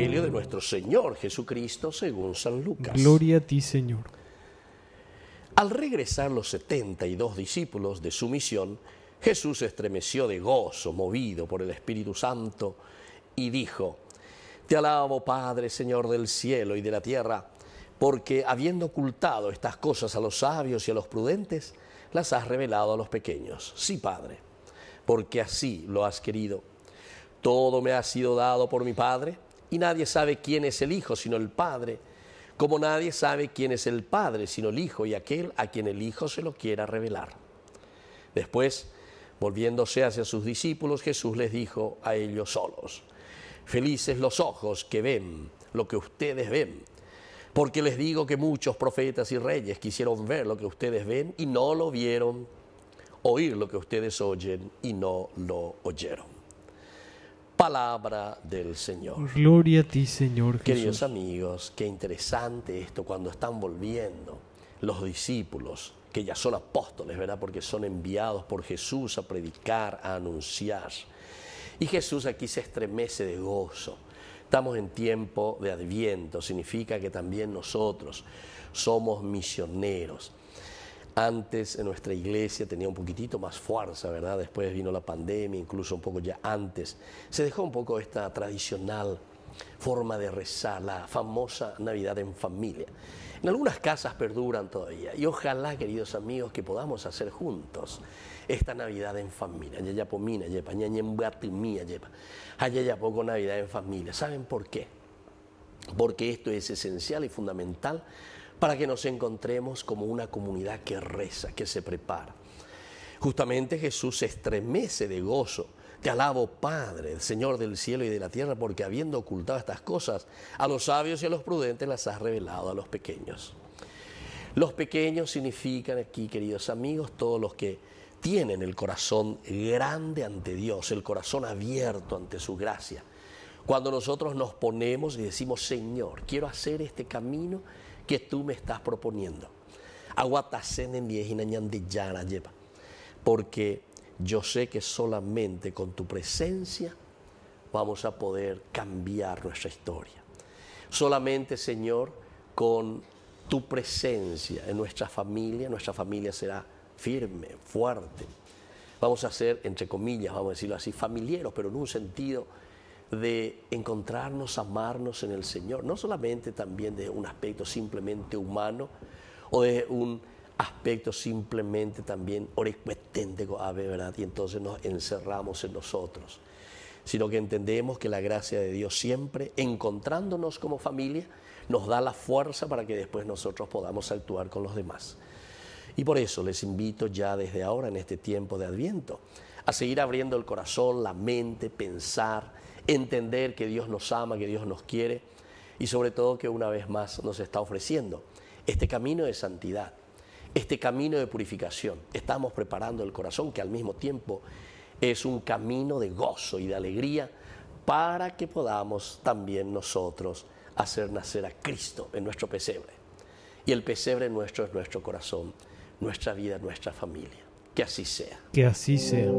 Evangelio de nuestro Señor Jesucristo según San Lucas. Gloria a ti, Señor. Al regresar los setenta y dos discípulos de su misión, Jesús se estremeció de gozo, movido por el Espíritu Santo, y dijo, Te alabo, Padre, Señor del cielo y de la tierra, porque habiendo ocultado estas cosas a los sabios y a los prudentes, las has revelado a los pequeños. Sí, Padre, porque así lo has querido. Todo me ha sido dado por mi Padre, y nadie sabe quién es el Hijo, sino el Padre, como nadie sabe quién es el Padre, sino el Hijo y aquel a quien el Hijo se lo quiera revelar. Después, volviéndose hacia sus discípulos, Jesús les dijo a ellos solos, Felices los ojos que ven lo que ustedes ven, porque les digo que muchos profetas y reyes quisieron ver lo que ustedes ven y no lo vieron, oír lo que ustedes oyen y no lo oyeron palabra del Señor. Pues gloria a ti, Señor Jesús. Queridos amigos, qué interesante esto cuando están volviendo los discípulos, que ya son apóstoles, ¿verdad? Porque son enviados por Jesús a predicar, a anunciar. Y Jesús aquí se estremece de gozo. Estamos en tiempo de adviento, significa que también nosotros somos misioneros. Antes en nuestra iglesia tenía un poquitito más fuerza, ¿verdad? Después vino la pandemia, incluso un poco ya antes. Se dejó un poco esta tradicional forma de rezar, la famosa Navidad en familia. En algunas casas perduran todavía y ojalá, queridos amigos, que podamos hacer juntos esta Navidad en familia. ya yepa, ayer ya poco Navidad en familia. ¿Saben por qué? Porque esto es esencial y fundamental para que nos encontremos como una comunidad que reza, que se prepara. Justamente Jesús se estremece de gozo. Te alabo, Padre, Señor del cielo y de la tierra, porque habiendo ocultado estas cosas, a los sabios y a los prudentes las has revelado a los pequeños. Los pequeños significan aquí, queridos amigos, todos los que tienen el corazón grande ante Dios, el corazón abierto ante su gracia. Cuando nosotros nos ponemos y decimos, Señor, quiero hacer este camino que tú me estás proponiendo. Porque yo sé que solamente con tu presencia vamos a poder cambiar nuestra historia. Solamente, Señor, con tu presencia en nuestra familia, nuestra familia será firme, fuerte. Vamos a ser, entre comillas, vamos a decirlo así, familieros, pero en un sentido de encontrarnos, amarnos en el Señor, no solamente también de un aspecto simplemente humano o de un aspecto simplemente también orecueténtico, ah, ¿verdad? Y entonces nos encerramos en nosotros, sino que entendemos que la gracia de Dios siempre, encontrándonos como familia, nos da la fuerza para que después nosotros podamos actuar con los demás. Y por eso les invito ya desde ahora, en este tiempo de Adviento, a seguir abriendo el corazón, la mente, pensar, entender que Dios nos ama, que Dios nos quiere y sobre todo que una vez más nos está ofreciendo este camino de santidad, este camino de purificación. Estamos preparando el corazón que al mismo tiempo es un camino de gozo y de alegría para que podamos también nosotros hacer nacer a Cristo en nuestro pesebre. Y el pesebre nuestro es nuestro corazón, nuestra vida, nuestra familia. Que así sea. Que así sea.